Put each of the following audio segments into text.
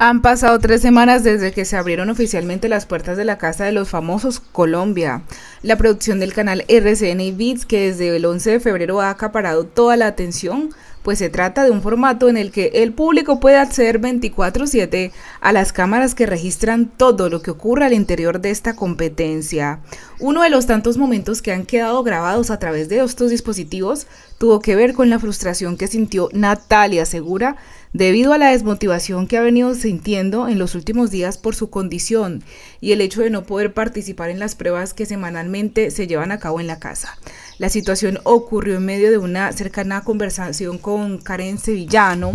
Han pasado tres semanas desde que se abrieron oficialmente las puertas de la Casa de los Famosos Colombia. La producción del canal RCN y Beats, que desde el 11 de febrero ha acaparado toda la atención, pues se trata de un formato en el que el público puede acceder 24/7 a las cámaras que registran todo lo que ocurre al interior de esta competencia. Uno de los tantos momentos que han quedado grabados a través de estos dispositivos tuvo que ver con la frustración que sintió Natalia Segura debido a la desmotivación que ha venido sintiendo en los últimos días por su condición y el hecho de no poder participar en las pruebas que semanalmente se llevan a cabo en la casa. La situación ocurrió en medio de una cercana conversación con Karen Sevillano,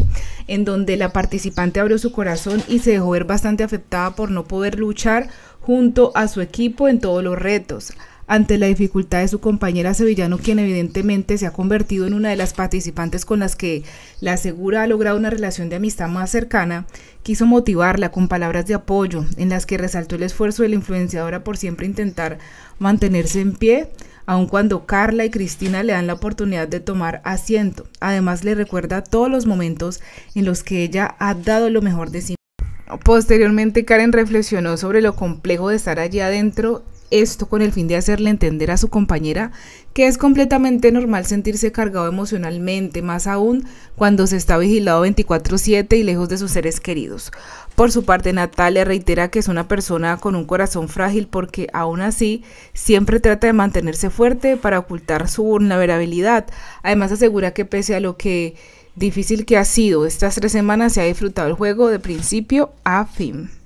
en donde la participante abrió su corazón y se dejó ver bastante afectada por no poder luchar junto a su equipo en todos los retos ante la dificultad de su compañera Sevillano, quien evidentemente se ha convertido en una de las participantes con las que la asegura ha logrado una relación de amistad más cercana, quiso motivarla con palabras de apoyo, en las que resaltó el esfuerzo de la influenciadora por siempre intentar mantenerse en pie, aun cuando Carla y Cristina le dan la oportunidad de tomar asiento. Además, le recuerda todos los momentos en los que ella ha dado lo mejor de sí. Posteriormente, Karen reflexionó sobre lo complejo de estar allí adentro esto con el fin de hacerle entender a su compañera que es completamente normal sentirse cargado emocionalmente, más aún cuando se está vigilado 24/7 y lejos de sus seres queridos. Por su parte, Natalia reitera que es una persona con un corazón frágil porque aún así siempre trata de mantenerse fuerte para ocultar su vulnerabilidad. Además asegura que pese a lo que difícil que ha sido estas tres semanas, se ha disfrutado el juego de principio a fin.